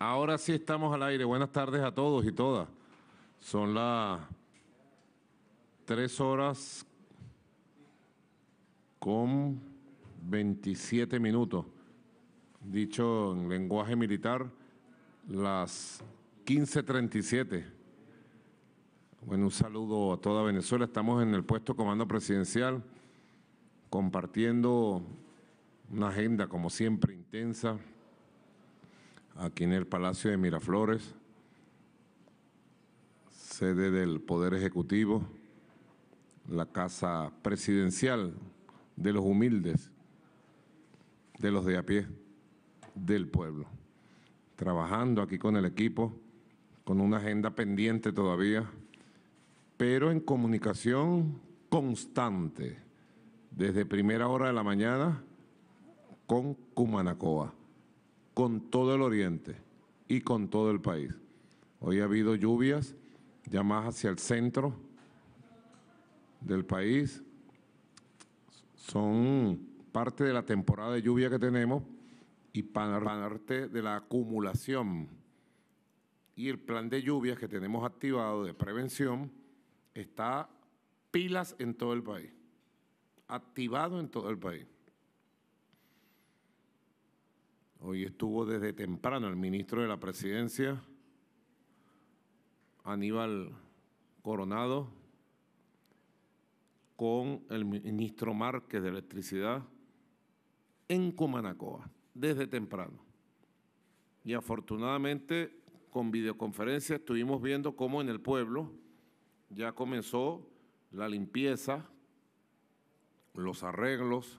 Ahora sí estamos al aire. Buenas tardes a todos y todas. Son las 3 horas con 27 minutos. Dicho en lenguaje militar, las 15.37. Bueno, un saludo a toda Venezuela. Estamos en el puesto comando presidencial compartiendo una agenda como siempre intensa aquí en el Palacio de Miraflores, sede del Poder Ejecutivo, la Casa Presidencial de los humildes, de los de a pie, del pueblo. Trabajando aquí con el equipo, con una agenda pendiente todavía, pero en comunicación constante, desde primera hora de la mañana, con Cumanacoa con todo el oriente y con todo el país. Hoy ha habido lluvias, ya más hacia el centro del país. Son parte de la temporada de lluvia que tenemos y parte de la acumulación. Y el plan de lluvias que tenemos activado de prevención está pilas en todo el país, activado en todo el país. Hoy estuvo desde temprano el ministro de la Presidencia, Aníbal Coronado, con el ministro Márquez de Electricidad en Comanacoa, desde temprano. Y afortunadamente, con videoconferencia estuvimos viendo cómo en el pueblo ya comenzó la limpieza, los arreglos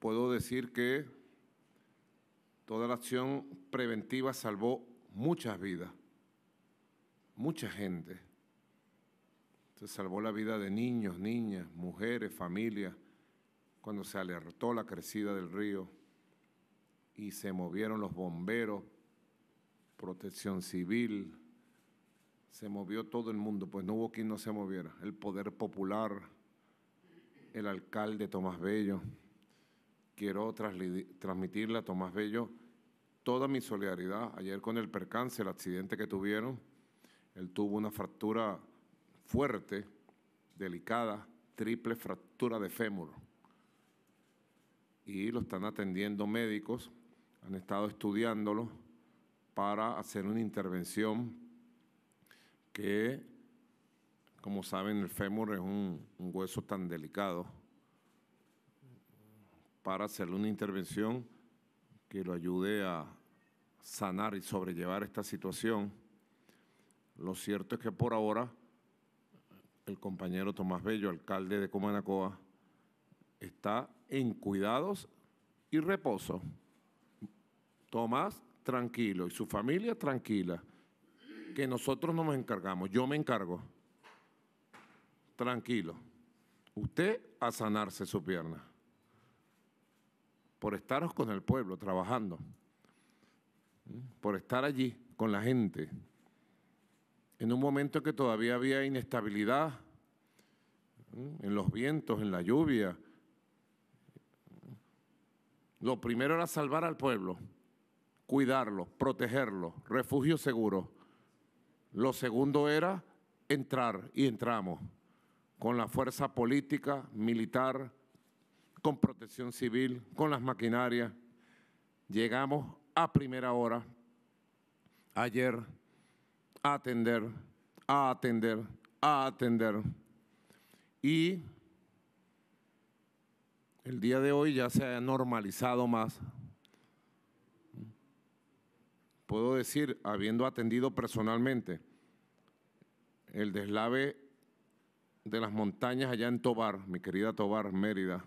puedo decir que toda la acción preventiva salvó muchas vidas, mucha gente. Se salvó la vida de niños, niñas, mujeres, familias, cuando se alertó la crecida del río y se movieron los bomberos, protección civil, se movió todo el mundo, pues no hubo quien no se moviera, el poder popular, el alcalde Tomás Bello quiero transmitirle a Tomás Bello toda mi solidaridad. Ayer con el percance, el accidente que tuvieron, él tuvo una fractura fuerte, delicada, triple fractura de fémur. Y lo están atendiendo médicos, han estado estudiándolo para hacer una intervención que, como saben, el fémur es un, un hueso tan delicado para hacerle una intervención que lo ayude a sanar y sobrellevar esta situación. Lo cierto es que por ahora el compañero Tomás Bello, alcalde de Comanacoa, está en cuidados y reposo. Tomás, tranquilo, y su familia, tranquila, que nosotros no nos encargamos, yo me encargo. Tranquilo. Usted a sanarse su pierna por estar con el pueblo trabajando, por estar allí con la gente, en un momento que todavía había inestabilidad en los vientos, en la lluvia. Lo primero era salvar al pueblo, cuidarlo, protegerlo, refugio seguro. Lo segundo era entrar y entramos con la fuerza política, militar, con protección civil, con las maquinarias. Llegamos a primera hora ayer a atender, a atender, a atender. Y el día de hoy ya se ha normalizado más. Puedo decir, habiendo atendido personalmente el deslave de las montañas allá en Tobar, mi querida Tobar, Mérida,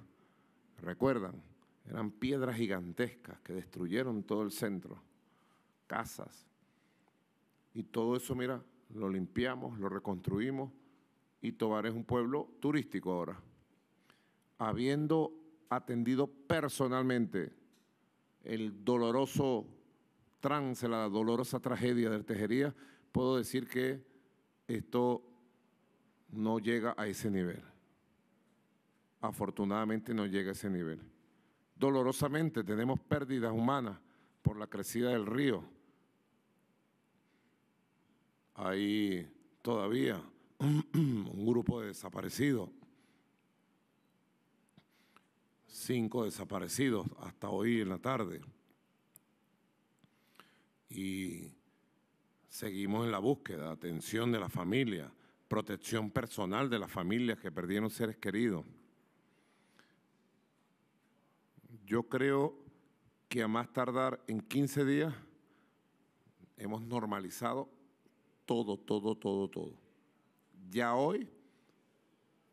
recuerdan, eran piedras gigantescas que destruyeron todo el centro, casas. Y todo eso, mira, lo limpiamos, lo reconstruimos y Tobar es un pueblo turístico ahora. Habiendo atendido personalmente el doloroso trance, la dolorosa tragedia de Tejería, puedo decir que esto no llega a ese nivel afortunadamente no llega a ese nivel. Dolorosamente tenemos pérdidas humanas por la crecida del río. Hay todavía un grupo de desaparecidos, cinco desaparecidos hasta hoy en la tarde. Y seguimos en la búsqueda, atención de la familia, protección personal de las familias que perdieron seres queridos. Yo creo que a más tardar en 15 días hemos normalizado todo, todo, todo, todo. Ya hoy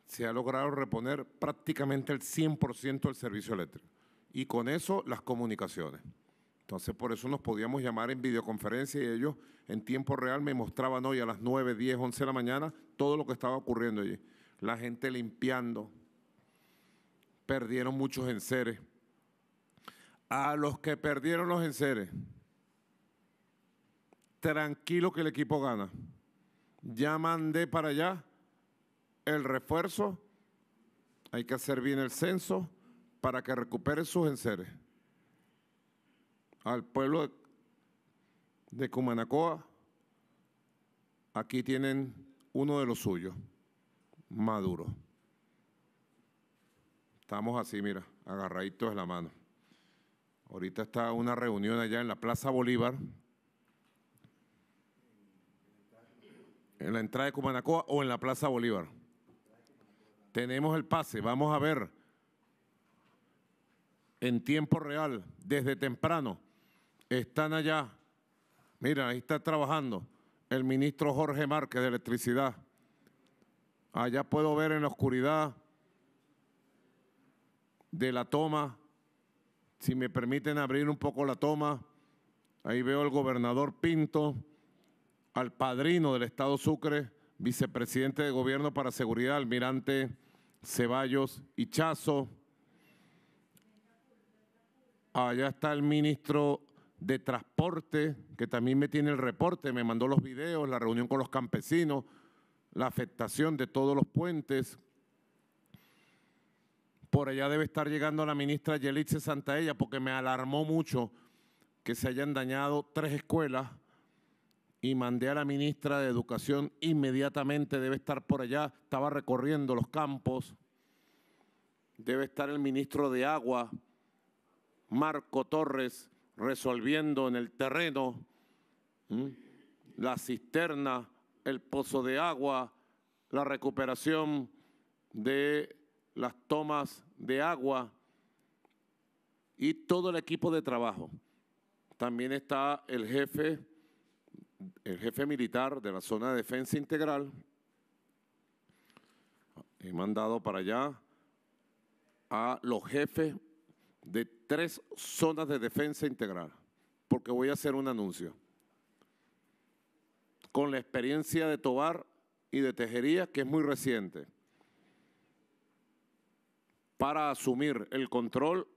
se ha logrado reponer prácticamente el 100% del servicio eléctrico y con eso las comunicaciones. Entonces, por eso nos podíamos llamar en videoconferencia y ellos en tiempo real me mostraban hoy a las 9, 10, 11 de la mañana todo lo que estaba ocurriendo allí. La gente limpiando, perdieron muchos enseres, a los que perdieron los enseres. Tranquilo que el equipo gana. Ya mandé para allá el refuerzo. Hay que hacer bien el censo para que recupere sus enseres. Al pueblo de, Cumanacoa, aquí tienen uno de los suyos, Maduro. Estamos así, mira, agarraditos de la mano. Ahorita está una reunión allá en la Plaza Bolívar, en la entrada de Cumanacoa o en la Plaza Bolívar. Tenemos el pase, vamos a ver en tiempo real, desde temprano. Están allá, mira, ahí está trabajando el ministro Jorge Márquez de Electricidad. Allá puedo ver en la oscuridad de la toma si me permiten abrir un poco la toma, ahí veo al gobernador Pinto, al padrino del Estado Sucre, vicepresidente de Gobierno para Seguridad, almirante Ceballos Hichazo. Allá está el ministro de Transporte, que también me tiene el reporte, me mandó los videos, la reunión con los campesinos, la afectación de todos los puentes, por allá debe estar llegando la ministra Yelitze Santaella, porque me alarmó mucho que se hayan dañado tres escuelas y mandé a la ministra de Educación inmediatamente, debe estar por allá, estaba recorriendo los campos, debe estar el ministro de Agua, Marco Torres, resolviendo en el terreno la cisterna, el pozo de agua, la recuperación de las tomas de agua y todo el equipo de trabajo. También está el jefe, el jefe militar de la zona de defensa integral. He mandado para allá a los jefes de tres zonas de defensa integral, porque voy a hacer un anuncio. Con la experiencia de Tobar y de Tejería, que es muy reciente para asumir el control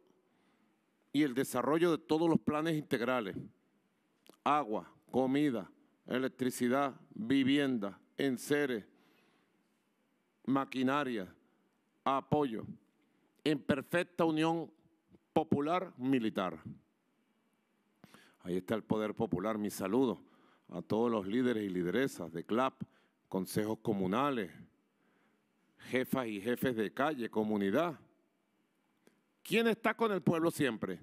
y el desarrollo de todos los planes integrales, agua, comida, electricidad, vivienda, enseres, maquinaria, apoyo, en perfecta unión popular-militar. Ahí está el poder popular. Mi saludo a todos los líderes y lideresas de CLAP, consejos comunales, jefas y jefes de calle, comunidad, ¿Quién está con el pueblo siempre?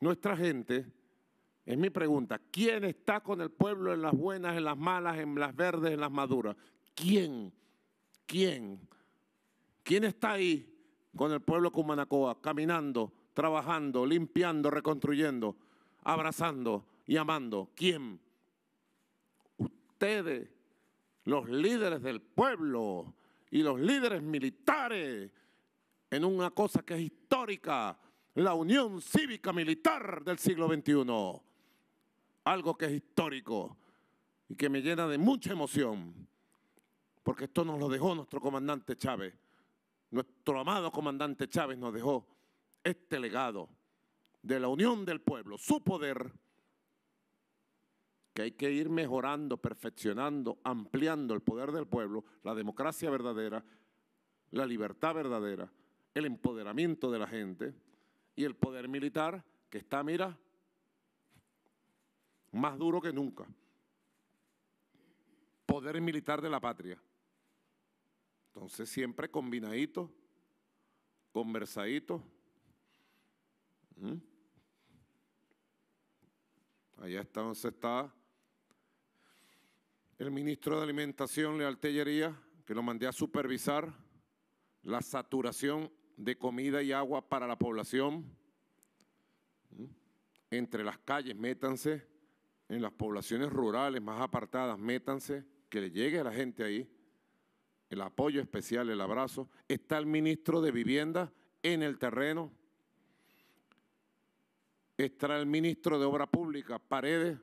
Nuestra gente. Es mi pregunta. ¿Quién está con el pueblo en las buenas, en las malas, en las verdes, en las maduras? ¿Quién? ¿Quién? ¿Quién está ahí con el pueblo Cumanacoa, caminando, trabajando, limpiando, reconstruyendo, abrazando y amando? ¿Quién? Ustedes, los líderes del pueblo y los líderes militares en una cosa que es histórica, la unión cívica militar del siglo XXI. Algo que es histórico y que me llena de mucha emoción, porque esto nos lo dejó nuestro comandante Chávez. Nuestro amado comandante Chávez nos dejó este legado de la unión del pueblo, su poder, que hay que ir mejorando, perfeccionando, ampliando el poder del pueblo, la democracia verdadera, la libertad verdadera, el empoderamiento de la gente y el poder militar que está, mira, más duro que nunca. Poder militar de la patria. Entonces siempre combinadito, conversadito. ¿Mm? Allá está donde está el ministro de Alimentación, Lealtellería, que lo mandé a supervisar la saturación de comida y agua para la población. ¿Mm? Entre las calles, métanse. En las poblaciones rurales más apartadas, métanse. Que le llegue a la gente ahí. El apoyo especial, el abrazo. Está el ministro de Vivienda en el terreno. Está el ministro de Obra Pública, Paredes.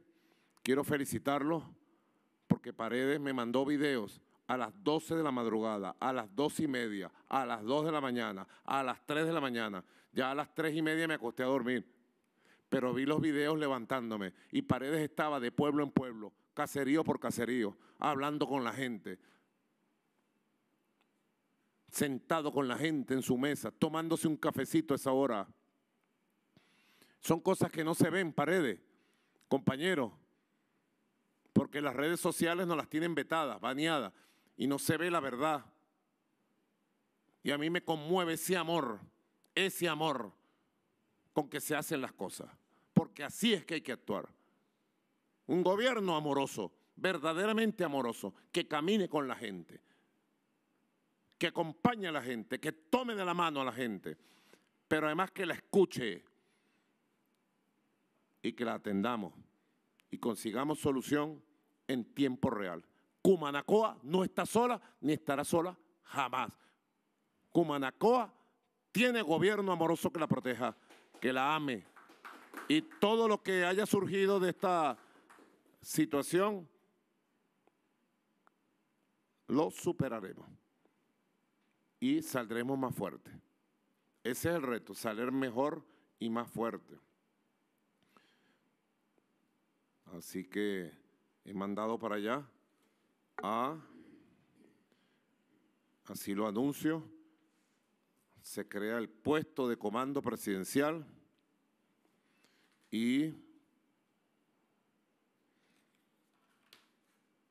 Quiero felicitarlo porque Paredes me mandó videos a las 12 de la madrugada, a las 2 y media, a las 2 de la mañana, a las 3 de la mañana. Ya a las 3 y media me acosté a dormir, pero vi los videos levantándome y Paredes estaba de pueblo en pueblo, caserío por caserío, hablando con la gente, sentado con la gente en su mesa, tomándose un cafecito a esa hora. Son cosas que no se ven, Paredes, compañeros, porque las redes sociales no las tienen vetadas, baneadas y no se ve la verdad. Y a mí me conmueve ese amor, ese amor con que se hacen las cosas, porque así es que hay que actuar. Un gobierno amoroso, verdaderamente amoroso, que camine con la gente, que acompañe a la gente, que tome de la mano a la gente, pero además que la escuche y que la atendamos y consigamos solución en tiempo real. Cumanacoa no está sola ni estará sola jamás. Cumanacoa tiene gobierno amoroso que la proteja, que la ame. Y todo lo que haya surgido de esta situación, lo superaremos y saldremos más fuerte. Ese es el reto, salir mejor y más fuerte. Así que he mandado para allá así lo anuncio, se crea el puesto de comando presidencial y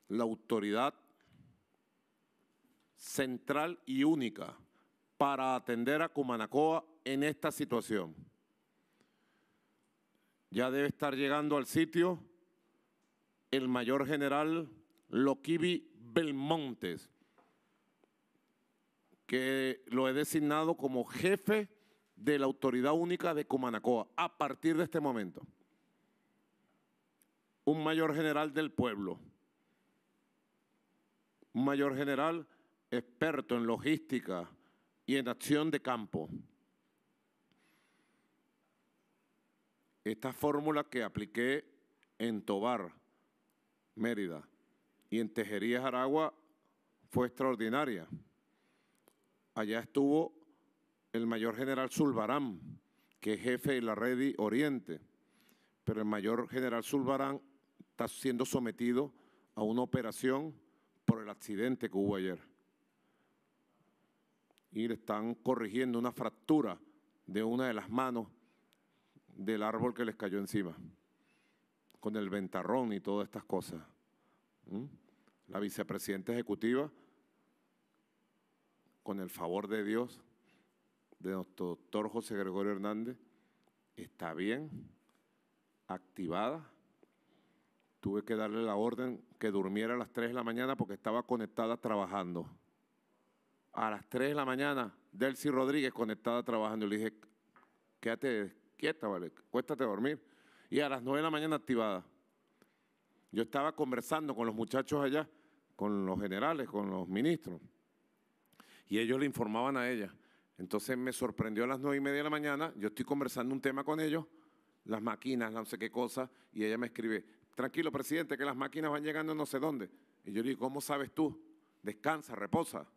la autoridad central y única para atender a Cumanacoa en esta situación. Ya debe estar llegando al sitio el mayor general Loquivi Belmontes, que lo he designado como jefe de la Autoridad Única de Cumanacoa, a partir de este momento. Un mayor general del pueblo, un mayor general experto en logística y en acción de campo. Esta fórmula que apliqué en Tobar, Mérida, y en Tejerías, Aragua, fue extraordinaria. Allá estuvo el mayor general Zulbarán, que es jefe de la Redi Oriente, pero el mayor general Zulbarán está siendo sometido a una operación por el accidente que hubo ayer. Y le están corrigiendo una fractura de una de las manos del árbol que les cayó encima, con el ventarrón y todas estas cosas. La vicepresidenta ejecutiva, con el favor de Dios, de nuestro doctor José Gregorio Hernández, está bien, activada. Tuve que darle la orden que durmiera a las 3 de la mañana porque estaba conectada trabajando. A las 3 de la mañana, Delcy Rodríguez conectada trabajando. Le dije, quédate quieta, vale, cuéstate a dormir. Y a las 9 de la mañana activada. Yo estaba conversando con los muchachos allá, con los generales, con los ministros, y ellos le informaban a ella. Entonces me sorprendió a las nueve y media de la mañana, yo estoy conversando un tema con ellos, las máquinas, no sé qué cosa, y ella me escribe, tranquilo presidente, que las máquinas van llegando no sé dónde. Y yo le digo, ¿cómo sabes tú? Descansa, reposa.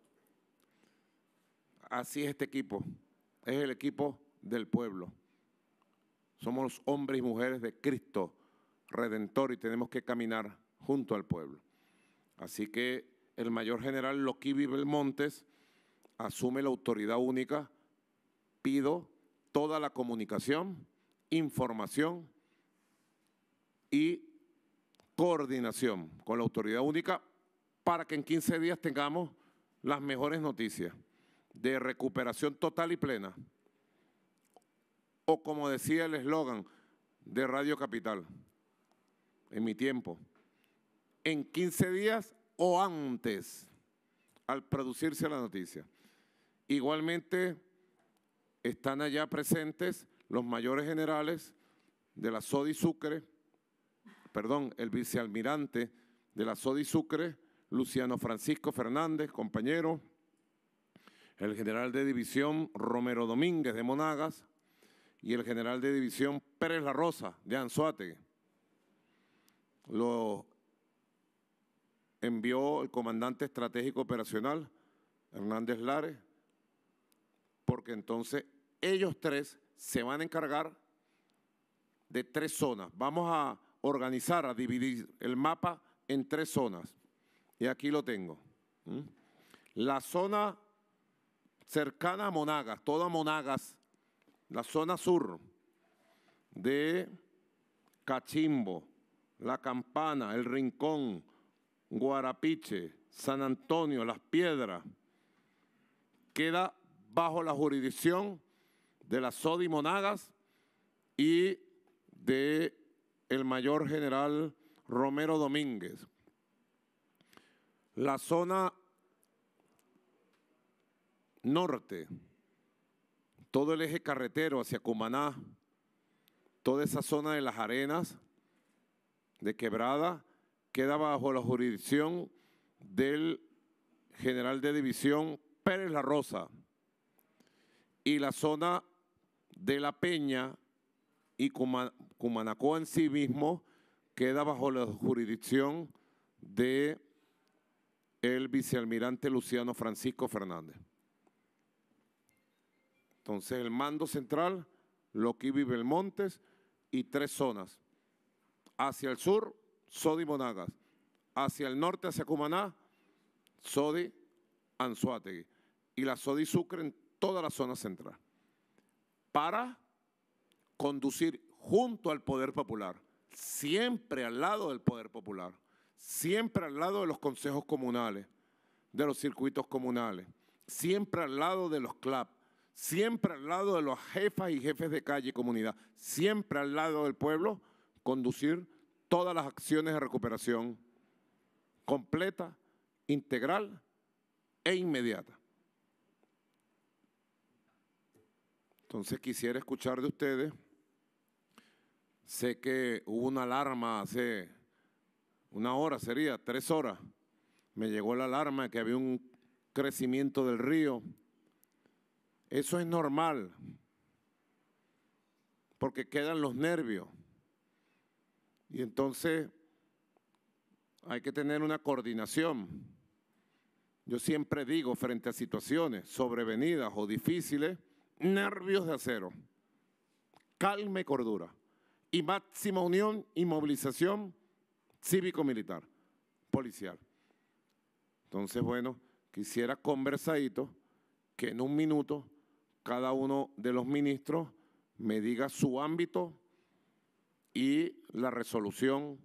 Así es este equipo, es el equipo del pueblo. Somos hombres y mujeres de Cristo, redentor y tenemos que caminar junto al pueblo. Así que el mayor general Loquibi Belmontes asume la autoridad única. Pido toda la comunicación, información y coordinación con la autoridad única para que en 15 días tengamos las mejores noticias de recuperación total y plena. O como decía el eslogan de Radio Capital, en mi tiempo, en 15 días o antes al producirse la noticia. Igualmente están allá presentes los mayores generales de la SODI Sucre, perdón, el vicealmirante de la SODI Sucre, Luciano Francisco Fernández, compañero, el general de división Romero Domínguez de Monagas y el general de división Pérez La Rosa de Anzuategui lo envió el comandante estratégico operacional, Hernández Lares, porque entonces ellos tres se van a encargar de tres zonas. Vamos a organizar, a dividir el mapa en tres zonas. Y aquí lo tengo. La zona cercana a Monagas, toda Monagas, la zona sur de Cachimbo, la Campana, El Rincón, Guarapiche, San Antonio, Las Piedras, queda bajo la jurisdicción de las Sodi Monagas y de el mayor general Romero Domínguez. La zona norte, todo el eje carretero hacia Cumaná, toda esa zona de las arenas, de Quebrada queda bajo la jurisdicción del general de división Pérez La Rosa y la zona de La Peña y Cumanacoa en sí mismo queda bajo la jurisdicción de el vicealmirante Luciano Francisco Fernández. Entonces el mando central, Loquí Vive el Montes y tres zonas. Hacia el sur, Sodi Monagas. Hacia el norte, hacia Cumaná, Sodi Anzuategui. Y la Sodi Sucre en toda la zona central. Para conducir junto al poder popular, siempre al lado del poder popular, siempre al lado de los consejos comunales, de los circuitos comunales, siempre al lado de los CLAP, siempre al lado de los jefas y jefes de calle y comunidad, siempre al lado del pueblo conducir todas las acciones de recuperación completa, integral e inmediata. Entonces quisiera escuchar de ustedes. Sé que hubo una alarma hace una hora, sería tres horas. Me llegó la alarma que había un crecimiento del río. Eso es normal, porque quedan los nervios. Y entonces hay que tener una coordinación. Yo siempre digo, frente a situaciones sobrevenidas o difíciles, nervios de acero, calma y cordura, y máxima unión y movilización cívico-militar, policial. Entonces, bueno, quisiera conversadito que en un minuto cada uno de los ministros me diga su ámbito y la resolución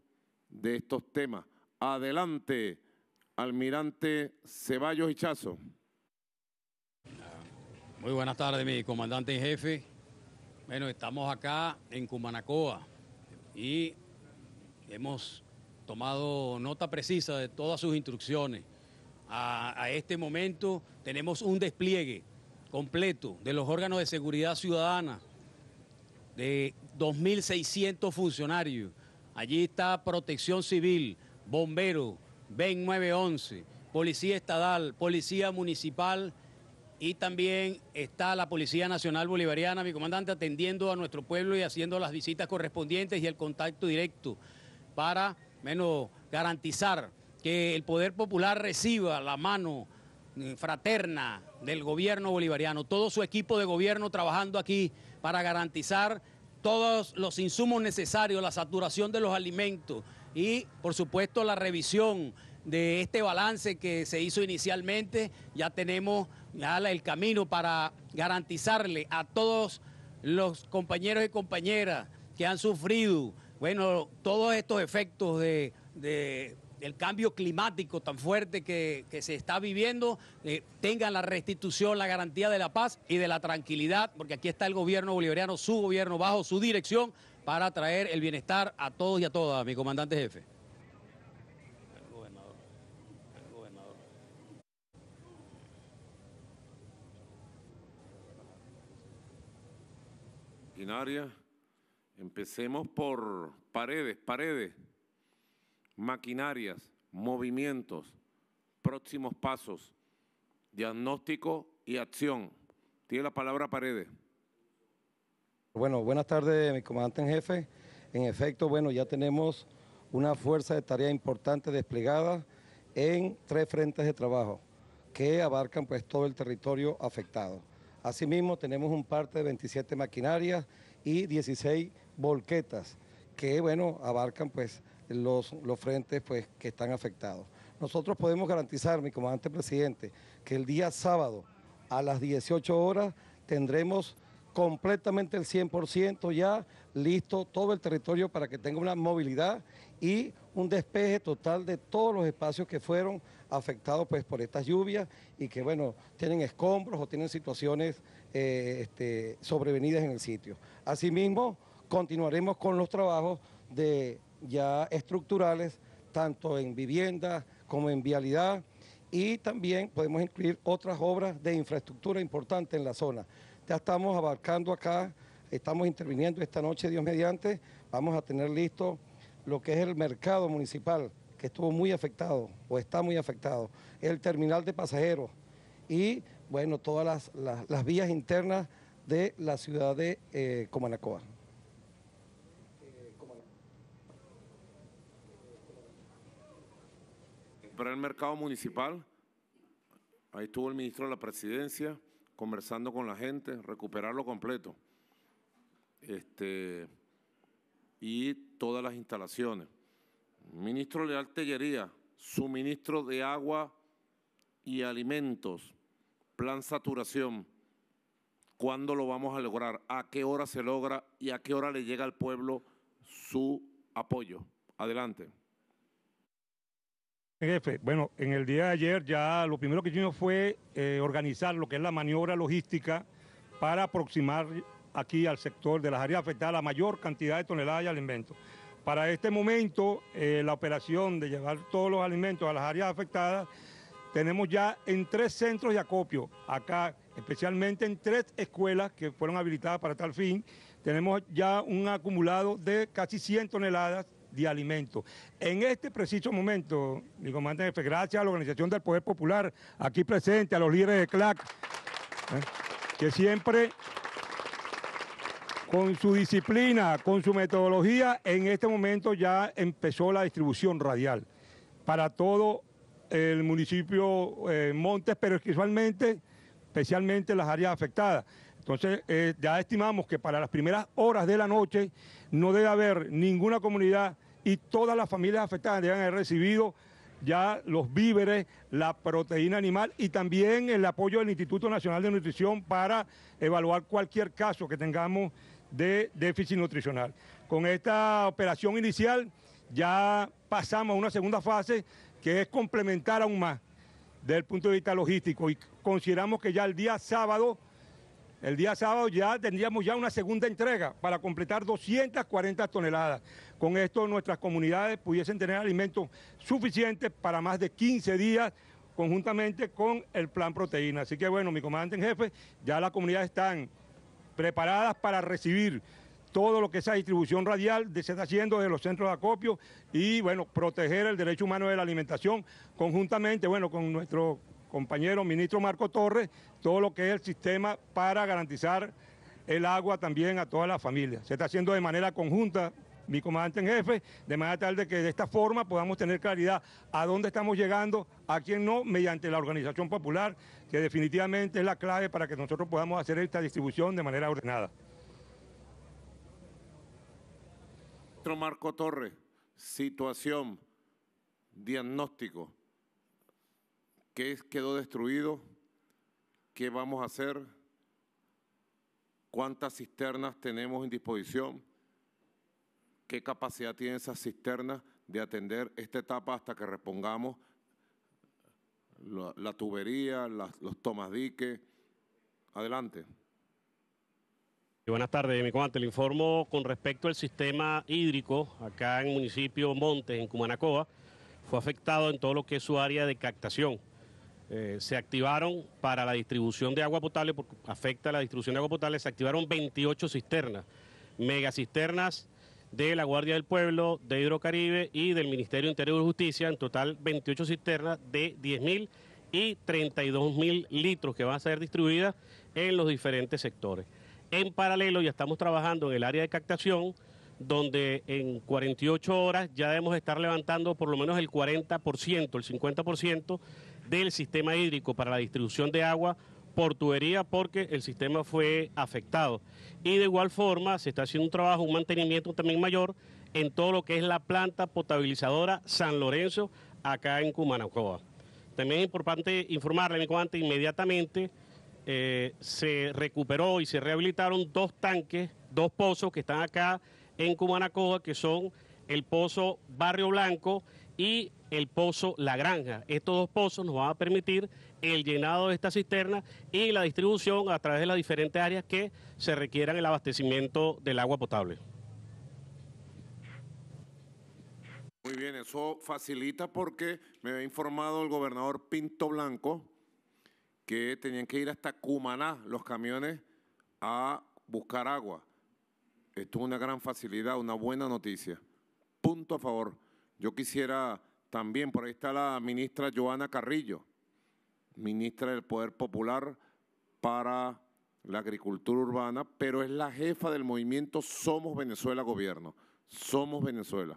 de estos temas. Adelante, almirante Ceballos Hichazo. Muy buenas tardes, mi comandante en jefe. Bueno, estamos acá en Cumanacoa y hemos tomado nota precisa de todas sus instrucciones. A, a, este momento tenemos un despliegue completo de los órganos de seguridad ciudadana, de 2.600 funcionarios. Allí está Protección Civil, Bombero, BEN 911, Policía Estadal, Policía Municipal y también está la Policía Nacional Bolivariana, mi comandante, atendiendo a nuestro pueblo y haciendo las visitas correspondientes y el contacto directo para, menos, garantizar que el poder popular reciba la mano eh, fraterna del gobierno bolivariano, todo su equipo de gobierno trabajando aquí para garantizar todos los insumos necesarios, la saturación de los alimentos y, por supuesto, la revisión de este balance que se hizo inicialmente. Ya tenemos el camino para garantizarle a todos los compañeros y compañeras que han sufrido, bueno, todos estos efectos de, de el cambio climático tan fuerte que, se está viviendo, eh, tengan la restitución, la garantía de la paz y de la tranquilidad, porque aquí está el gobierno bolivariano, su gobierno bajo su dirección, para traer el bienestar a todos y a todas, mi comandante jefe. El gobernador. El gobernador. Empecemos por paredes, paredes maquinarias, movimientos, próximos pasos, diagnóstico y acción. Tiene la palabra Paredes. Bueno, buenas tardes, mi comandante en jefe. En efecto, bueno, ya tenemos una fuerza de tarea importante desplegada en tres frentes de trabajo que abarcan pues todo el territorio afectado. Asimismo, tenemos un parte de 27 maquinarias y 16 volquetas que, bueno, abarcan pues los, los frentes pues, que están afectados. Nosotros podemos garantizar, mi comandante presidente, que el día sábado a las 18 horas tendremos completamente el 100% ya listo todo el territorio para que tenga una movilidad y un despeje total de todos los espacios que fueron afectados pues, por estas lluvias y que bueno, tienen escombros o tienen situaciones eh, este, sobrevenidas en el sitio. Asimismo, continuaremos con los trabajos de ya estructurales, tanto en vivienda como en vialidad, y también podemos incluir otras obras de infraestructura importante en la zona. Ya estamos abarcando acá, estamos interviniendo esta noche, Dios mediante, vamos a tener listo lo que es el mercado municipal, que estuvo muy afectado o está muy afectado, el terminal de pasajeros y, bueno, todas las, vías internas de la ciudad de eh, Comanacoa. Recuperar el mercado municipal, ahí estuvo el ministro de la presidencia conversando con la gente, recuperarlo completo. Este, y todas las instalaciones. Ministro de Artillería, suministro de agua y alimentos, plan saturación. ¿Cuándo lo vamos a lograr? ¿A qué hora se logra y a qué hora le llega al pueblo su apoyo? Adelante. Jefe, bueno, en el día de ayer ya lo primero que hicimos fue eh, organizar lo que es la maniobra logística para aproximar aquí al sector de las áreas afectadas la mayor cantidad de toneladas de alimentos. Para este momento, eh, la operación de llevar todos los alimentos a las áreas afectadas, tenemos ya en tres centros de acopio, acá especialmente en tres escuelas que fueron habilitadas para tal fin, tenemos ya un acumulado de casi 100 toneladas de alimentos. En este preciso momento, mi comandante, gracias a la Organización del Poder Popular, aquí presente, a los líderes de CLAC, ¿eh? que siempre con su disciplina, con su metodología, en este momento ya empezó la distribución radial para todo el municipio eh, Montes, pero especialmente, especialmente las áreas afectadas. Entonces, eh, ya estimamos que para las primeras horas de la noche no debe haber ninguna comunidad y todas las familias afectadas deben haber recibido ya los víveres, la proteína animal y también el apoyo del Instituto Nacional de Nutrición para evaluar cualquier caso que tengamos de déficit nutricional. Con esta operación inicial ya pasamos a una segunda fase que es complementar aún más desde el punto de vista logístico y consideramos que ya el día sábado el día sábado ya tendríamos ya una segunda entrega para completar 240 toneladas. Con esto nuestras comunidades pudiesen tener alimentos suficientes para más de 15 días conjuntamente con el plan proteína. Así que bueno, mi comandante en jefe, ya las comunidades están preparadas para recibir todo lo que esa distribución radial se está haciendo desde los centros de acopio y bueno, proteger el derecho humano de la alimentación conjuntamente, bueno, con nuestro compañero ministro Marco Torres todo lo que es el sistema para garantizar el agua también a todas las familias. Se está haciendo de manera conjunta mi comandante en jefe, de manera tal de que de esta forma podamos tener claridad a dónde estamos llegando, a quién no, mediante la organización popular, que definitivamente es la clave para que nosotros podamos hacer esta distribución de manera ordenada. Ministro Marco Torres, situación, diagnóstico. ¿Qué quedó destruido? ¿Qué vamos a hacer? ¿Cuántas cisternas tenemos en disposición? ¿Qué capacidad tienen esas cisternas de atender esta etapa hasta que repongamos la, tubería, los tomas dique? Adelante. buenas tardes, mi comandante. Le informo con respecto al sistema hídrico acá en el municipio Montes, en Cumanacoa. Fue afectado en todo lo que es su área de captación. Eh, se activaron para la distribución de agua potable, porque afecta la distribución de agua potable, se activaron 28 cisternas, megacisternas de la Guardia del Pueblo, de Hidrocaribe y del Ministerio Interior y Justicia, en total 28 cisternas de 10.000 y 32.000 litros que van a ser distribuidas en los diferentes sectores. En paralelo ya estamos trabajando en el área de captación, donde en 48 horas ya debemos estar levantando por lo menos el 40%, el 50% del sistema hídrico para la distribución de agua por tubería porque el sistema fue afectado. Y de igual forma se está haciendo un trabajo, un mantenimiento también mayor en todo lo que es la planta potabilizadora San Lorenzo acá en Cumanacoa. También es importante informarle, mi comandante, inmediatamente eh, se recuperó y se rehabilitaron dos tanques, dos pozos que están acá en Cumanacoa, que son el pozo Barrio Blanco y el pozo La Granja. Estos dos pozos nos van a permitir el llenado de esta cisterna y la distribución a través de las diferentes áreas que se requieran el abastecimiento del agua potable. Muy bien, eso facilita porque me ha informado el gobernador Pinto Blanco que tenían que ir hasta Cumaná los camiones a buscar agua. Esto es una gran facilidad, una buena noticia. Punto a favor. Yo quisiera también, por ahí está la ministra Joana Carrillo, ministra del Poder Popular para la Agricultura Urbana, pero es la jefa del movimiento Somos Venezuela Gobierno, Somos Venezuela.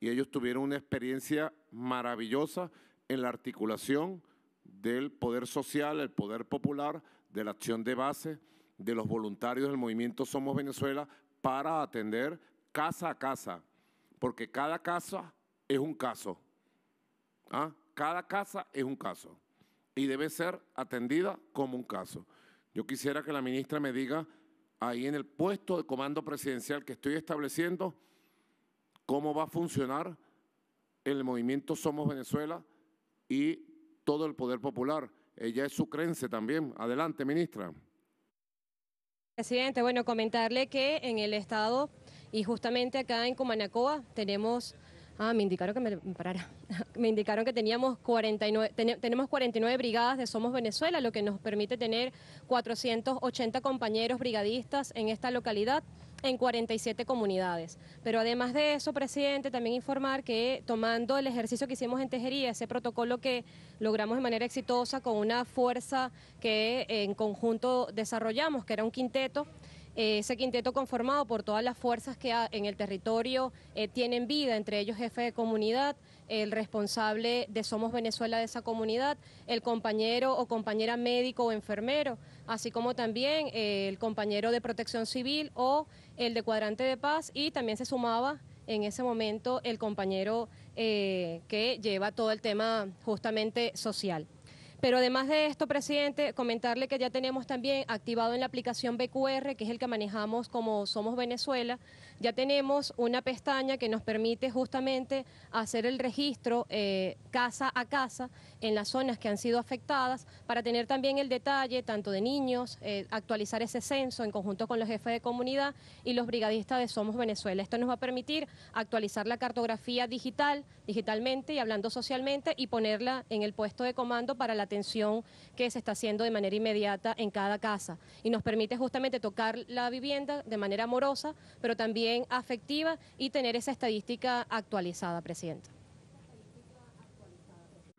Y ellos tuvieron una experiencia maravillosa en la articulación del poder social, el poder popular, de la acción de base, de los voluntarios del movimiento Somos Venezuela para atender casa a casa, porque cada casa es un caso. ¿Ah? Cada casa es un caso y debe ser atendida como un caso. Yo quisiera que la ministra me diga ahí en el puesto de comando presidencial que estoy estableciendo cómo va a funcionar el movimiento Somos Venezuela y todo el poder popular. Ella es su creencia también. Adelante, ministra. Presidente, bueno, comentarle que en el Estado y justamente acá en Comanacoa tenemos, ah, me indicaron que me, parara, me indicaron que teníamos 49, tenemos 49 brigadas de Somos Venezuela, lo que nos permite tener 480 compañeros brigadistas en esta localidad en 47 comunidades. Pero además de eso, presidente, también informar que tomando el ejercicio que hicimos en Tejería, ese protocolo que logramos de manera exitosa con una fuerza que en conjunto desarrollamos, que era un quinteto, eh, ese quinteto conformado por todas las fuerzas que en el territorio eh, tienen vida, entre ellos jefe de comunidad, el responsable de Somos Venezuela de esa comunidad, el compañero o compañera médico o enfermero, así como también eh, el compañero de protección civil o el de cuadrante de paz y también se sumaba en ese momento el compañero que lleva todo el tema justamente social. Pero además de esto, presidente, comentarle que ya tenemos también activado en la aplicación BQR, que es el que manejamos como Somos Venezuela, ya tenemos una pestaña que nos permite justamente hacer el registro eh, casa a casa en las zonas que han sido afectadas para tener también el detalle tanto de niños, eh, actualizar ese censo en conjunto con los jefes de comunidad y los brigadistas de Somos Venezuela. Esto nos va a permitir actualizar la cartografía digital, digitalmente y hablando socialmente y ponerla en el puesto de comando para la atención que se está haciendo de manera inmediata en cada casa. Y nos permite justamente tocar la vivienda de manera amorosa, pero también afectiva y tener esa estadística actualizada, Presidenta.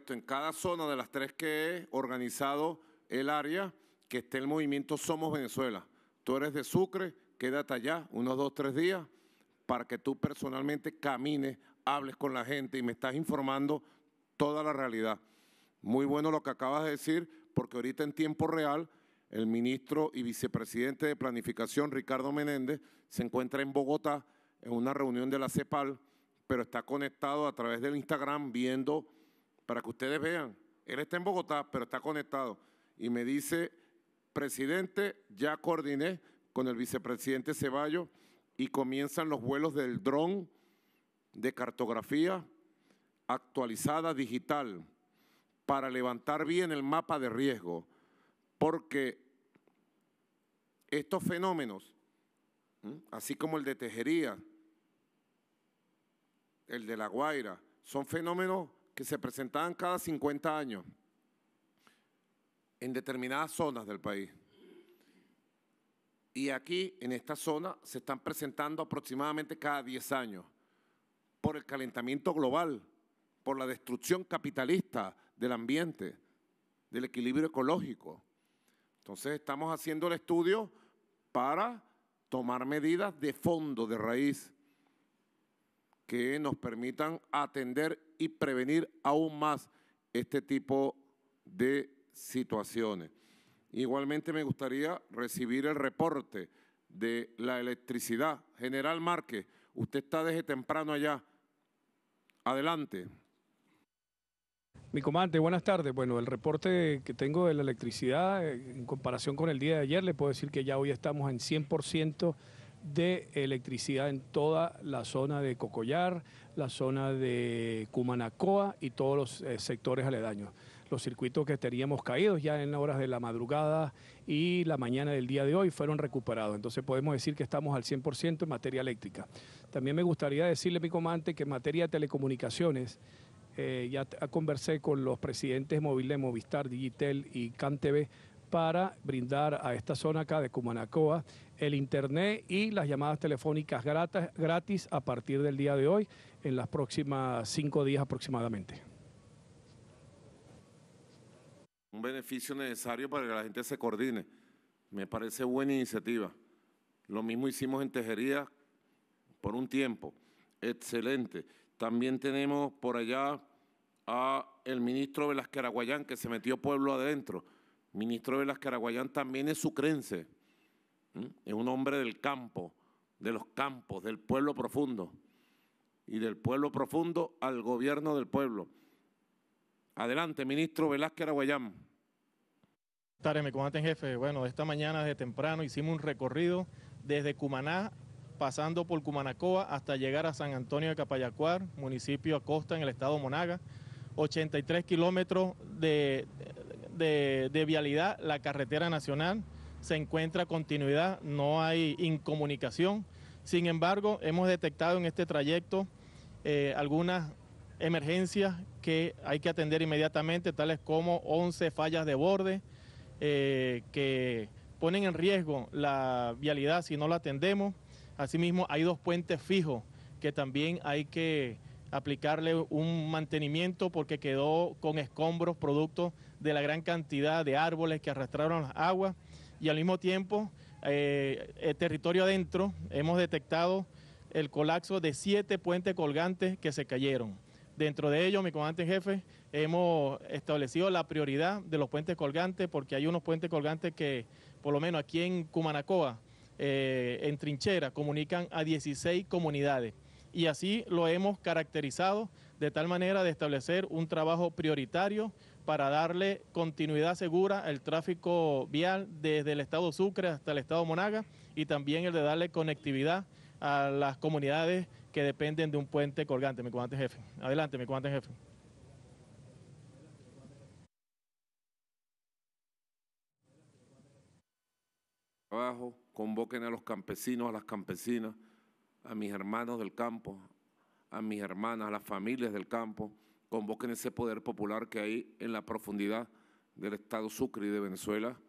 En cada zona de las tres que he organizado el área, que esté el movimiento Somos Venezuela. Tú eres de Sucre, quédate allá unos dos, tres días para que tú personalmente camines, hables con la gente y me estás informando toda la realidad. Muy bueno lo que acabas de decir, porque ahorita en tiempo real el ministro y vicepresidente de Planificación, Ricardo Menéndez, se encuentra en Bogotá en una reunión de la CEPAL, pero está conectado a través del Instagram viendo, para que ustedes vean, él está en Bogotá, pero está conectado. Y me dice, presidente, ya coordiné con el vicepresidente Ceballos y comienzan los vuelos del dron de cartografía actualizada digital para levantar bien el mapa de riesgo, porque estos fenómenos, así como el de Tejería, el de La Guaira, son fenómenos que se presentaban cada 50 años en determinadas zonas del país. Y aquí, en esta zona, se están presentando aproximadamente cada 10 años por el calentamiento global, por la destrucción capitalista del ambiente, del equilibrio ecológico. Entonces estamos haciendo el estudio para tomar medidas de fondo, de raíz, que nos permitan atender y prevenir aún más este tipo de situaciones. Igualmente me gustaría recibir el reporte de la electricidad. General Márquez, usted está desde temprano allá. Adelante. Mi comandante, buenas tardes. Bueno, el reporte que tengo de la electricidad, eh, en comparación con el día de ayer, le puedo decir que ya hoy estamos en 100% de electricidad en toda la zona de Cocollar, la zona de Cumanacoa y todos los eh, sectores aledaños. Los circuitos que teníamos caídos ya en horas de la madrugada y la mañana del día de hoy fueron recuperados. Entonces podemos decir que estamos al 100% en materia eléctrica. También me gustaría decirle, mi comandante, que en materia de telecomunicaciones, eh, ya conversé con los presidentes móviles Movistar, Digitel y CanTV para brindar a esta zona acá de Cumanacoa el internet y las llamadas telefónicas gratis, gratis a partir del día de hoy en las próximas cinco días aproximadamente. Un beneficio necesario para que la gente se coordine. Me parece buena iniciativa. Lo mismo hicimos en Tejería por un tiempo. Excelente. También tenemos por allá a el ministro Velázquez Araguayán, que se metió pueblo adentro. ministro Velázquez Araguayán también es sucrense, es un hombre del campo, de los campos, del pueblo profundo. Y del pueblo profundo al gobierno del pueblo. Adelante, ministro Velázquez Araguayán. jefe. Bueno, esta mañana desde temprano hicimos un recorrido desde Cumaná pasando por Cumanacoa hasta llegar a San Antonio de Capayacuar, municipio Acosta en el estado Monaga. 83 kilómetros de, vialidad, la carretera nacional se encuentra continuidad, no hay incomunicación. Sin embargo, hemos detectado en este trayecto eh, algunas emergencias que hay que atender inmediatamente, tales como 11 fallas de borde eh, que ponen en riesgo la vialidad si no la atendemos. Asimismo, hay dos puentes fijos que también hay que aplicarle un mantenimiento porque quedó con escombros producto de la gran cantidad de árboles que arrastraron las aguas y al mismo tiempo eh, el territorio adentro hemos detectado el colapso de siete puentes colgantes que se cayeron. Dentro de ellos, mi comandante jefe, hemos establecido la prioridad de los puentes colgantes porque hay unos puentes colgantes que, por lo menos aquí en Cumanacoa, eh, en trinchera, comunican a 16 comunidades y así lo hemos caracterizado de tal manera de establecer un trabajo prioritario para darle continuidad segura al tráfico vial desde el estado Sucre hasta el estado Monaga y también el de darle conectividad a las comunidades que dependen de un puente colgante, mi comandante jefe. Adelante, mi comandante jefe. convoquen a los campesinos, a las campesinas, a mis hermanos del campo, a mis hermanas, a las familias del campo, convoquen ese poder popular que hay en la profundidad del Estado Sucre y de Venezuela.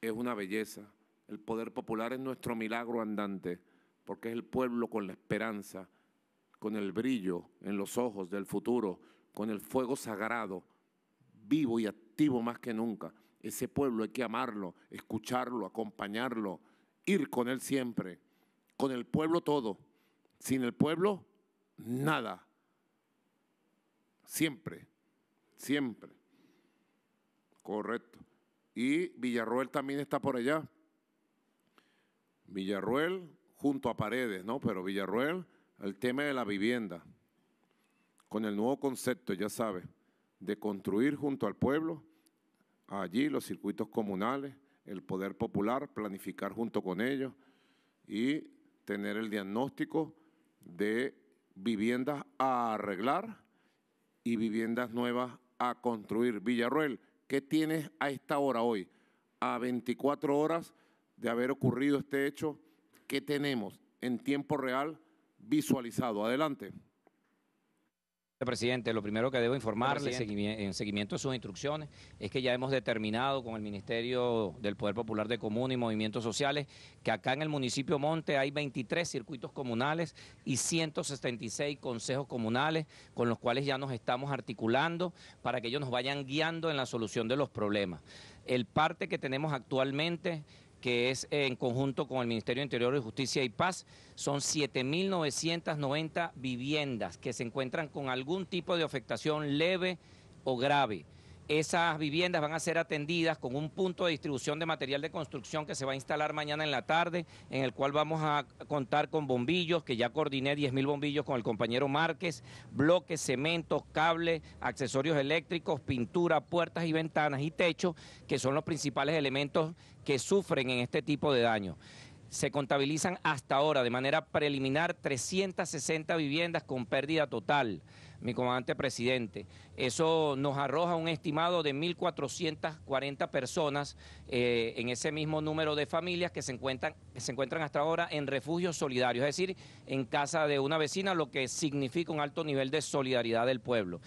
Es una belleza. El poder popular es nuestro milagro andante, porque es el pueblo con la esperanza, con el brillo en los ojos del futuro, con el fuego sagrado, vivo y activo más que nunca. Ese pueblo hay que amarlo, escucharlo, acompañarlo, ir con él siempre, con el pueblo todo, sin el pueblo nada, siempre, siempre. Correcto. Y Villarroel también está por allá. Villarroel junto a paredes, ¿no? Pero Villarroel, el tema de la vivienda, con el nuevo concepto, ya sabes, de construir junto al pueblo allí, los circuitos comunales, el poder popular, planificar junto con ellos y tener el diagnóstico de viviendas a arreglar y viviendas nuevas a construir. Villarroel, ¿qué tienes a esta hora hoy? A 24 horas de haber ocurrido este hecho, ¿qué tenemos en tiempo real visualizado? Adelante. Este presidente, lo primero que debo este informarle en seguimiento de sus instrucciones es que ya hemos determinado con el Ministerio del Poder Popular de Común y Movimientos Sociales que acá en el municipio Monte hay 23 circuitos comunales y 176 consejos comunales con los cuales ya nos estamos articulando para que ellos nos vayan guiando en la solución de los problemas. El parte que tenemos actualmente que es en conjunto con el Ministerio de Interior de Justicia y Paz. Son 7.990 viviendas que se encuentran con algún tipo de afectación leve o grave. Esas viviendas van a ser atendidas con un punto de distribución de material de construcción que se va a instalar mañana en la tarde, en el cual vamos a contar con bombillos, que ya coordiné 10.000 bombillos con el compañero Márquez, bloques, cementos, cables, accesorios eléctricos, pintura, puertas y ventanas y techo, que son los principales elementos que sufren en este tipo de daño se contabilizan hasta ahora de manera preliminar 360 viviendas con pérdida total mi comandante presidente. Eso nos arroja un estimado de 1.440 personas eh, en ese mismo número de familias que se encuentran, se encuentran hasta ahora en refugios solidarios, es decir, en casa de una vecina, lo que significa un alto nivel de solidaridad del pueblo.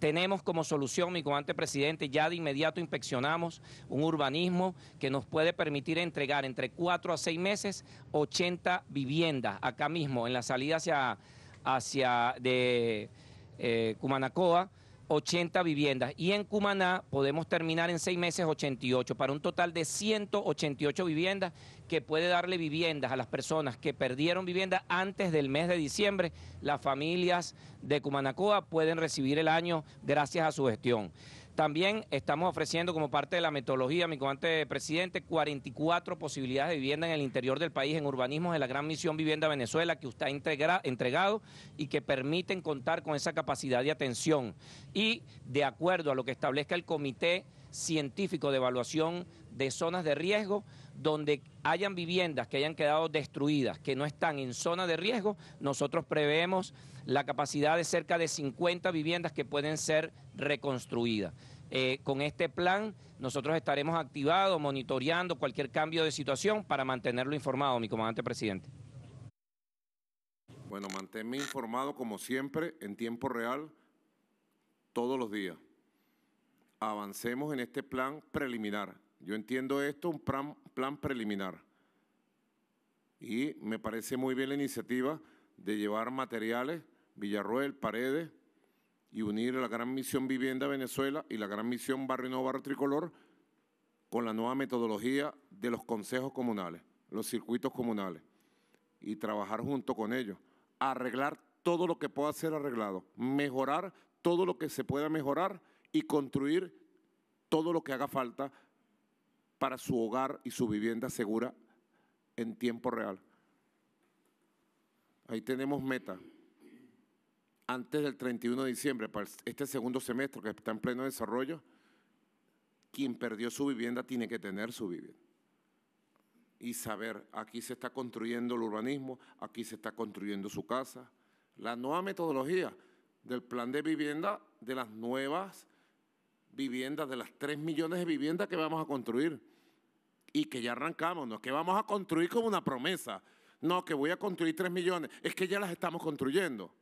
tenemos como solución, mi comandante presidente, ya de inmediato inspeccionamos un urbanismo que nos puede permitir entregar entre cuatro a seis meses 80 viviendas acá mismo, en la salida hacia, hacia de eh, Cumanacoa, 80 viviendas. Y en Cumaná podemos terminar en seis meses 88, para un total de 188 viviendas que puede darle viviendas a las personas que perdieron vivienda antes del mes de diciembre. Las familias de Cumanacoa pueden recibir el año gracias a su gestión. También estamos ofreciendo como parte de la metodología, mi comandante presidente, 44 posibilidades de vivienda en el interior del país en urbanismo de la Gran Misión Vivienda Venezuela que usted ha entregado y que permiten contar con esa capacidad de atención. Y de acuerdo a lo que establezca el Comité Científico de Evaluación de Zonas de Riesgo, donde hayan viviendas que hayan quedado destruidas, que no están en zona de riesgo, nosotros preveemos la capacidad de cerca de 50 viviendas que pueden ser reconstruidas. Eh, con este plan nosotros estaremos activados, monitoreando cualquier cambio de situación para mantenerlo informado, mi comandante presidente. Bueno, manténme informado como siempre, en tiempo real, todos los días. Avancemos en este plan preliminar. Yo entiendo esto un plan, plan preliminar. Y me parece muy bien la iniciativa de llevar materiales, Villarroel, Paredes, y unir la gran misión Vivienda Venezuela y la gran misión Barrio Nuevo Barrio Tricolor con la nueva metodología de los consejos comunales, los circuitos comunales, y trabajar junto con ellos, arreglar todo lo que pueda ser arreglado, mejorar todo lo que se pueda mejorar y construir todo lo que haga falta para su hogar y su vivienda segura en tiempo real. Ahí tenemos meta. Antes del 31 de diciembre, para este segundo semestre que está en pleno desarrollo, quien perdió su vivienda tiene que tener su vivienda. Y saber, aquí se está construyendo el urbanismo, aquí se está construyendo su casa. La nueva metodología del plan de vivienda, de las nuevas viviendas, de las tres millones de viviendas que vamos a construir y que ya arrancamos, no es que vamos a construir como una promesa, no, que voy a construir 3 millones, es que ya las estamos construyendo.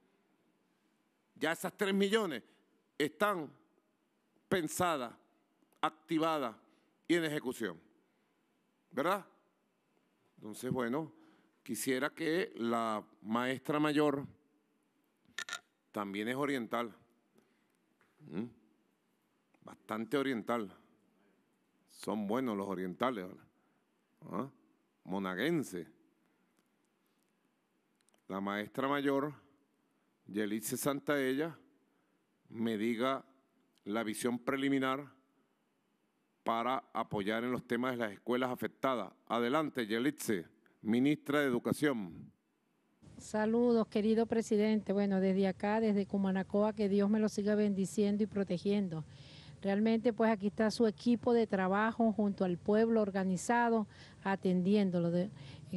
Ya esas 3 millones están pensadas, activadas y en ejecución. ¿Verdad? Entonces, bueno, quisiera que la maestra mayor también es oriental, ¿Mm? bastante oriental. Son buenos los orientales, ¿Ah? monaguense. La maestra mayor, Yelice Santaella, me diga la visión preliminar para apoyar en los temas de las escuelas afectadas. Adelante, Yelitze, ministra de Educación. Saludos, querido presidente. Bueno, desde acá, desde Cumanacoa, que Dios me lo siga bendiciendo y protegiendo. Realmente pues aquí está su equipo de trabajo junto al pueblo organizado atendiéndolo. en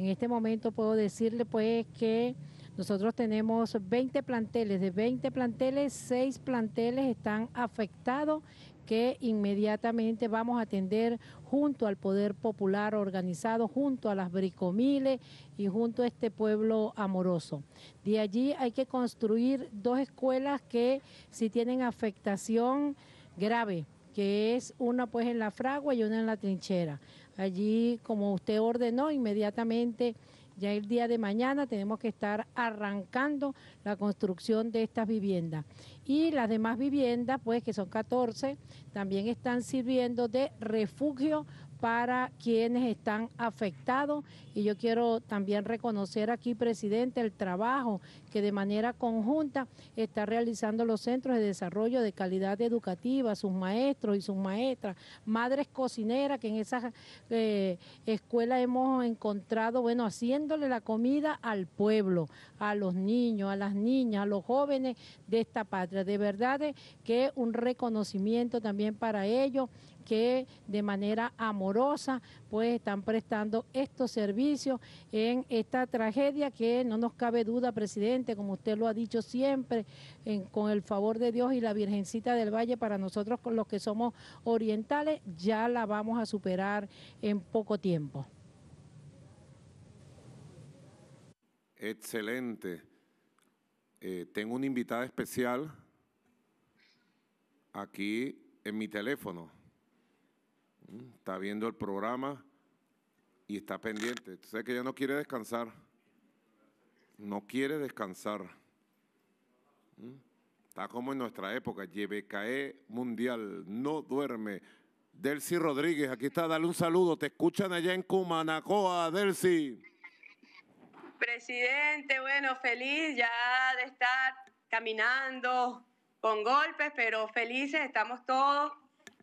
este momento puedo decirle pues que nosotros tenemos 20 planteles, de 20 planteles, 6 planteles están afectados que inmediatamente vamos a atender junto al poder popular organizado, junto a las bricomiles y junto a este pueblo amoroso. De allí hay que construir dos escuelas que si tienen afectación grave, que es una pues en la fragua y una en la trinchera. Allí, como usted ordenó, inmediatamente ya el día de mañana tenemos que estar arrancando la construcción de estas viviendas. Y las demás viviendas, pues que son 14, también están sirviendo de refugio para quienes están afectados y yo quiero también reconocer aquí, presidente, el trabajo que de manera conjunta está realizando los centros de desarrollo de calidad educativa, sus maestros y sus maestras, madres cocineras que en esas eh, escuelas hemos encontrado, bueno, haciéndole la comida al pueblo, a los niños, a las niñas, a los jóvenes de esta patria. De verdad que un reconocimiento también para ellos que de manera amorosa pues están prestando estos servicios en esta tragedia que no nos cabe duda, presidente, como usted lo ha dicho siempre, con el favor de Dios y la Virgencita del Valle, para nosotros los que somos orientales, ya la vamos a superar en poco tiempo. Excelente. Eh, tengo una invitada especial aquí en mi teléfono está viendo el programa y está pendiente. Sé que ya no quiere descansar. No quiere descansar. ¿Mm? Está como en nuestra época, YBKE Mundial, no duerme. Delcy Rodríguez, aquí está, dale un saludo. Te escuchan allá en Cumanacoa, Delcy. Presidente, bueno, feliz ya de estar caminando con golpes, pero felices estamos todos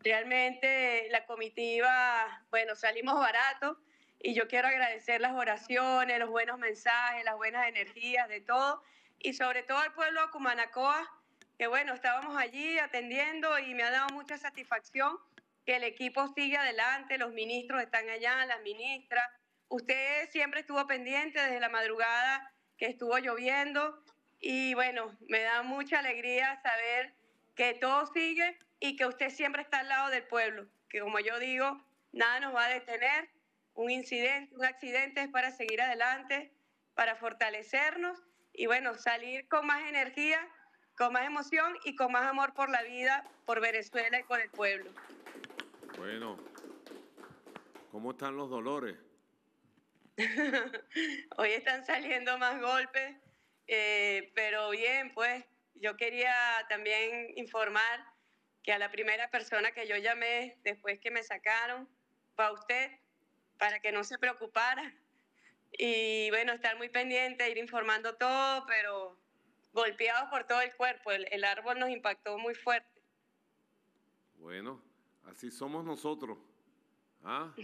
Realmente la comitiva, bueno, salimos baratos y yo quiero agradecer las oraciones, los buenos mensajes, las buenas energías, de todo, y sobre todo al pueblo de Cumanacoa, que bueno, estábamos allí atendiendo y me ha dado mucha satisfacción que el equipo sigue adelante, los ministros están allá, las ministras. Usted siempre estuvo pendiente desde la madrugada que estuvo lloviendo y bueno, me da mucha alegría saber que todo sigue y que usted siempre está al lado del pueblo, que como yo digo, nada nos va a detener, un incidente, un accidente es para seguir adelante, para fortalecernos y bueno, salir con más energía, con más emoción y con más amor por la vida, por Venezuela y por el pueblo. Bueno, ¿cómo están los dolores? Hoy están saliendo más golpes, eh, pero bien, pues yo quería también informar que a la primera persona que yo llamé después que me sacaron para usted para que no se preocupara. Y bueno, estar muy pendiente, ir informando todo, pero golpeados por todo el cuerpo. El, el árbol nos impactó muy fuerte. Bueno, así somos nosotros. ¿Ah?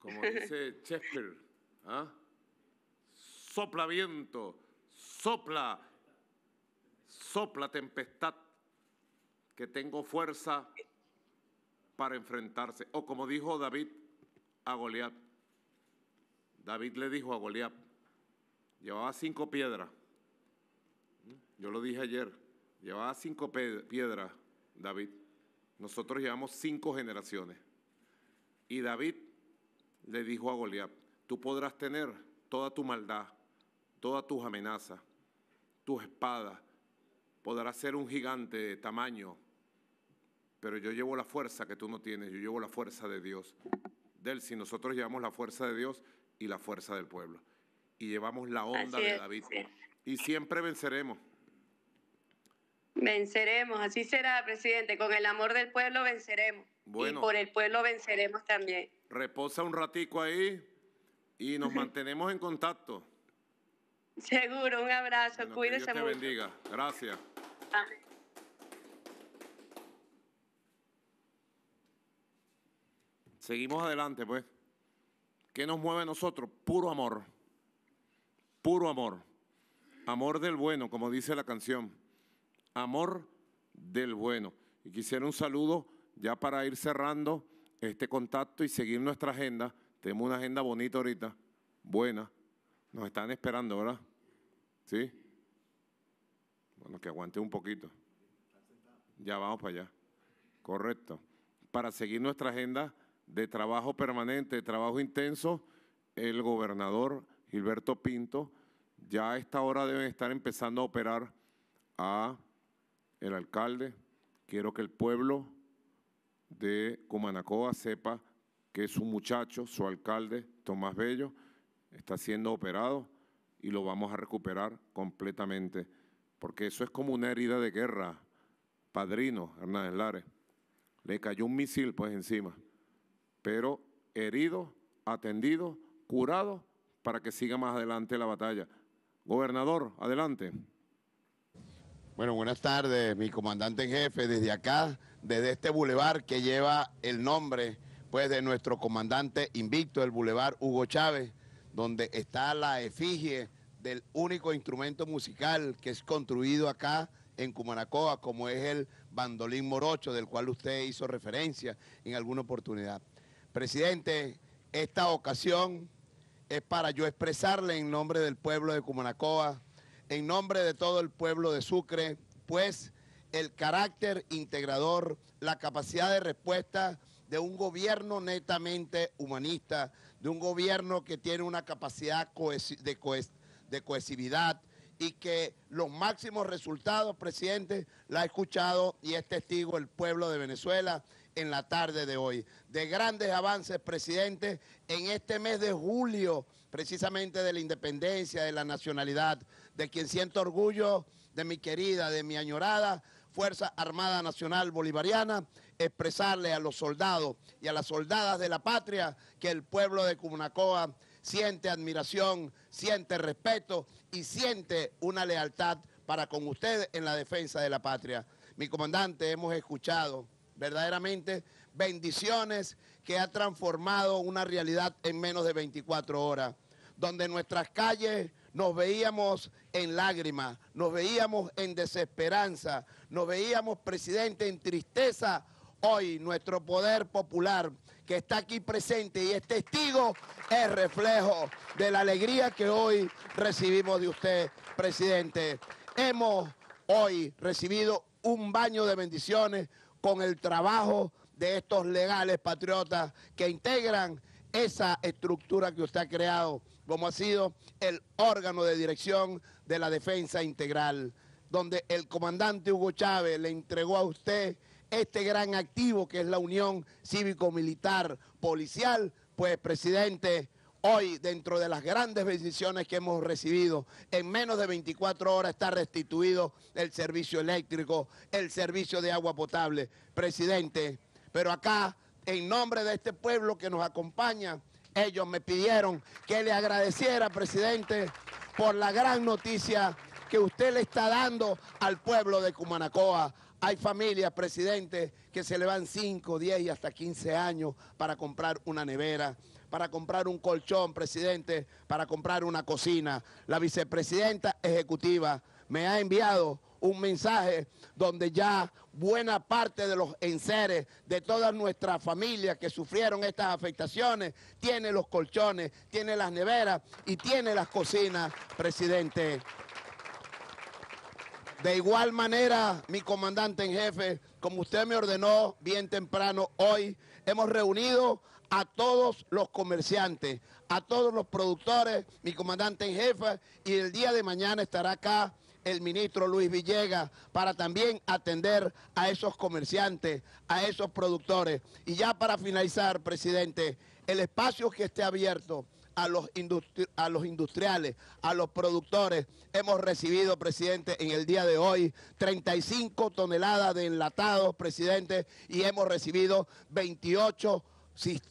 Como dice Shakespeare. ¿Ah? Sopla viento, sopla, sopla tempestad que tengo fuerza para enfrentarse. O como dijo David a Goliat. David le dijo a Goliat, llevaba cinco piedras. Yo lo dije ayer, llevaba cinco piedras David. Nosotros llevamos cinco generaciones. Y David le dijo a Goliat, tú podrás tener toda tu maldad, todas tus amenazas, tus espadas, podrás ser un gigante de tamaño, pero yo llevo la fuerza que tú no tienes, yo llevo la fuerza de Dios. Del si nosotros llevamos la fuerza de Dios y la fuerza del pueblo. Y llevamos la onda de David. Y siempre venceremos. Venceremos, así será, presidente. Con el amor del pueblo venceremos. y por el pueblo venceremos también. Reposa un ratico ahí y nos mantenemos en contacto. Seguro, un abrazo, cuídese mucho. Dios te bendiga, gracias. Amén. Seguimos adelante, pues. ¿Qué nos mueve a nosotros? Puro amor. Puro amor. Amor del bueno, como dice la canción. Amor del bueno. Y quisiera un saludo ya para ir cerrando este contacto y seguir nuestra agenda. Tenemos una agenda bonita ahorita, buena. Nos están esperando, ¿verdad? ¿Sí? Bueno, que aguante un poquito. Ya vamos para allá. Correcto. Para seguir nuestra agenda de trabajo permanente, de trabajo intenso, el gobernador Gilberto Pinto, ya a esta hora deben estar empezando a operar a el alcalde. Quiero que el pueblo de Cumanacoa sepa que su muchacho, su alcalde, Tomás Bello, está siendo operado y lo vamos a recuperar completamente, porque eso es como una herida de guerra. Padrino Hernández Lares, le cayó un misil pues encima pero herido, atendido, curado, para que siga más adelante la batalla. Gobernador, adelante. Bueno, buenas tardes, mi comandante en jefe, desde acá, desde este bulevar que lleva el nombre pues de nuestro comandante invicto, el bulevar Hugo Chávez, donde está la efigie del único instrumento musical que es construido acá en Cumanacoa, como es el bandolín morocho, del cual usted hizo referencia en alguna oportunidad. Presidente, esta ocasión es para yo expresarle en nombre del pueblo de Cumanacoa, en nombre de todo el pueblo de Sucre, pues el carácter integrador, la capacidad de respuesta de un gobierno netamente humanista, de un gobierno que tiene una capacidad de, de cohesividad, y que los máximos resultados, presidente, la ha escuchado y es testigo el pueblo de Venezuela en la tarde de hoy. De grandes avances, presidente, en este mes de julio, precisamente de la independencia, de la nacionalidad, de quien siento orgullo, de mi querida, de mi añorada Fuerza Armada Nacional Bolivariana, expresarle a los soldados y a las soldadas de la patria que el pueblo de Cumunacoa siente admiración, siente respeto y siente una lealtad para con usted en la defensa de la patria. Mi comandante, hemos escuchado verdaderamente bendiciones que ha transformado una realidad en menos de 24 horas, donde nuestras calles nos veíamos en lágrimas, nos veíamos en desesperanza, nos veíamos, presidente, en tristeza. Hoy nuestro poder popular que está aquí presente y es testigo es reflejo de la alegría que hoy recibimos de usted, presidente. Hemos hoy recibido un baño de bendiciones con el trabajo de estos legales patriotas que integran esa estructura que usted ha creado, como ha sido el órgano de dirección de la defensa integral, donde el comandante Hugo Chávez le entregó a usted este gran activo que es la unión cívico-militar policial, pues presidente, Hoy, dentro de las grandes bendiciones que hemos recibido, en menos de 24 horas está restituido el servicio eléctrico, el servicio de agua potable. Presidente, pero acá, en nombre de este pueblo que nos acompaña, ellos me pidieron que le agradeciera, presidente, por la gran noticia que usted le está dando al pueblo de Cumanacoa. Hay familias, presidente, que se le van 5, 10 y hasta 15 años para comprar una nevera para comprar un colchón, presidente, para comprar una cocina. La vicepresidenta ejecutiva me ha enviado un mensaje donde ya buena parte de los enseres, de todas nuestras familias que sufrieron estas afectaciones, tiene los colchones, tiene las neveras y tiene las cocinas, presidente. De igual manera, mi comandante en jefe, como usted me ordenó bien temprano hoy, hemos reunido a todos los comerciantes, a todos los productores, mi comandante en jefe, y el día de mañana estará acá el ministro Luis Villegas para también atender a esos comerciantes, a esos productores. Y ya para finalizar, presidente, el espacio que esté abierto a los, a los industriales, a los productores. Hemos recibido, presidente, en el día de hoy 35 toneladas de enlatados, presidente, y hemos recibido 28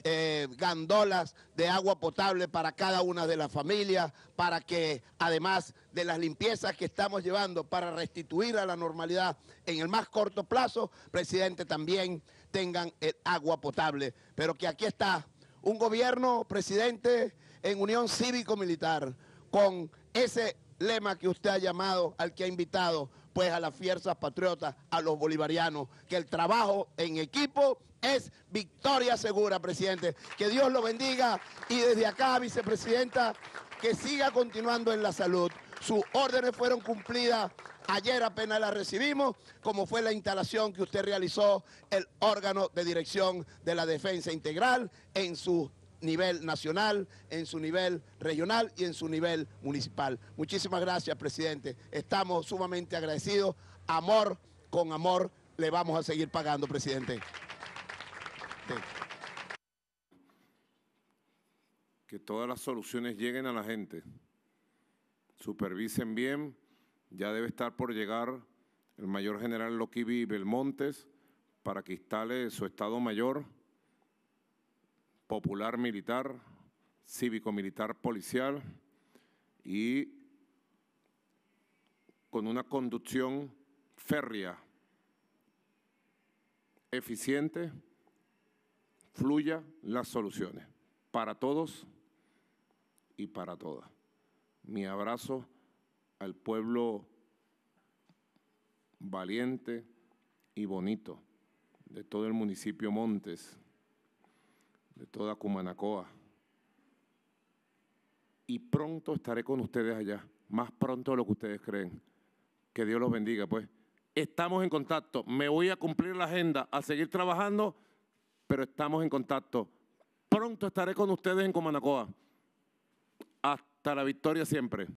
eh, gandolas de agua potable para cada una de las familias, para que además de las limpiezas que estamos llevando para restituir a la normalidad en el más corto plazo, presidente, también tengan el eh, agua potable. Pero que aquí está un gobierno, presidente, en unión cívico-militar, con ese lema que usted ha llamado, al que ha invitado pues a las fierzas patriotas, a los bolivarianos, que el trabajo en equipo es victoria segura, presidente. Que Dios lo bendiga y desde acá, vicepresidenta, que siga continuando en la salud. Sus órdenes fueron cumplidas. Ayer apenas las recibimos, como fue la instalación que usted realizó el órgano de dirección de la defensa integral en su nivel nacional, en su nivel regional y en su nivel municipal. Muchísimas gracias, presidente. Estamos sumamente agradecidos. Amor con amor le vamos a seguir pagando, presidente. Que todas las soluciones lleguen a la gente. Supervisen bien. Ya debe estar por llegar el mayor general Loquivi Belmontes para que instale su estado mayor popular militar, cívico-militar policial y con una conducción férrea, eficiente, fluya las soluciones para todos y para todas. Mi abrazo al pueblo valiente y bonito de todo el municipio Montes, de toda Cumanacoa. Y pronto estaré con ustedes allá, más pronto de lo que ustedes creen. Que Dios los bendiga, pues. Estamos en contacto. Me voy a cumplir la agenda, a seguir trabajando, pero estamos en contacto. Pronto estaré con ustedes en Cumanacoa. Hasta la victoria siempre.